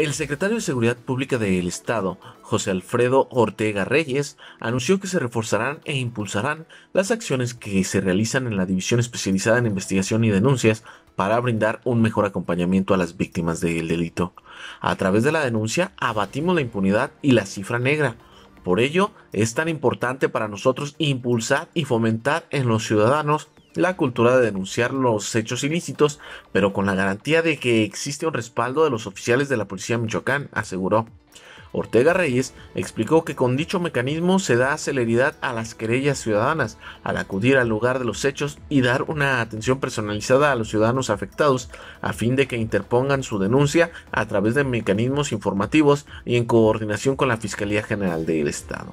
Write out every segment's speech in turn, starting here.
El secretario de Seguridad Pública del Estado, José Alfredo Ortega Reyes, anunció que se reforzarán e impulsarán las acciones que se realizan en la División Especializada en Investigación y Denuncias para brindar un mejor acompañamiento a las víctimas del delito. A través de la denuncia abatimos la impunidad y la cifra negra. Por ello, es tan importante para nosotros impulsar y fomentar en los ciudadanos la cultura de denunciar los hechos ilícitos, pero con la garantía de que existe un respaldo de los oficiales de la Policía de Michoacán, aseguró. Ortega Reyes explicó que con dicho mecanismo se da celeridad a las querellas ciudadanas al acudir al lugar de los hechos y dar una atención personalizada a los ciudadanos afectados a fin de que interpongan su denuncia a través de mecanismos informativos y en coordinación con la Fiscalía General del Estado.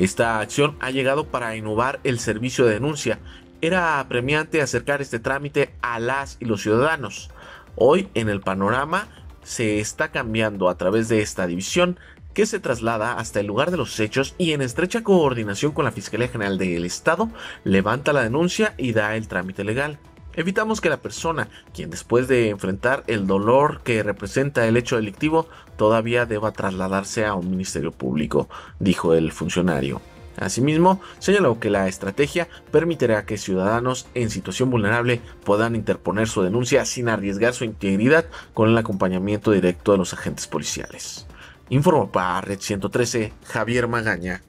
Esta acción ha llegado para innovar el servicio de denuncia. Era apremiante acercar este trámite a las y los ciudadanos. Hoy en el panorama se está cambiando a través de esta división que se traslada hasta el lugar de los hechos y en estrecha coordinación con la Fiscalía General del Estado levanta la denuncia y da el trámite legal. Evitamos que la persona, quien después de enfrentar el dolor que representa el hecho delictivo, todavía deba trasladarse a un ministerio público, dijo el funcionario. Asimismo, señaló que la estrategia permitirá que ciudadanos en situación vulnerable puedan interponer su denuncia sin arriesgar su integridad con el acompañamiento directo de los agentes policiales. Informó para Red 113 Javier Magaña.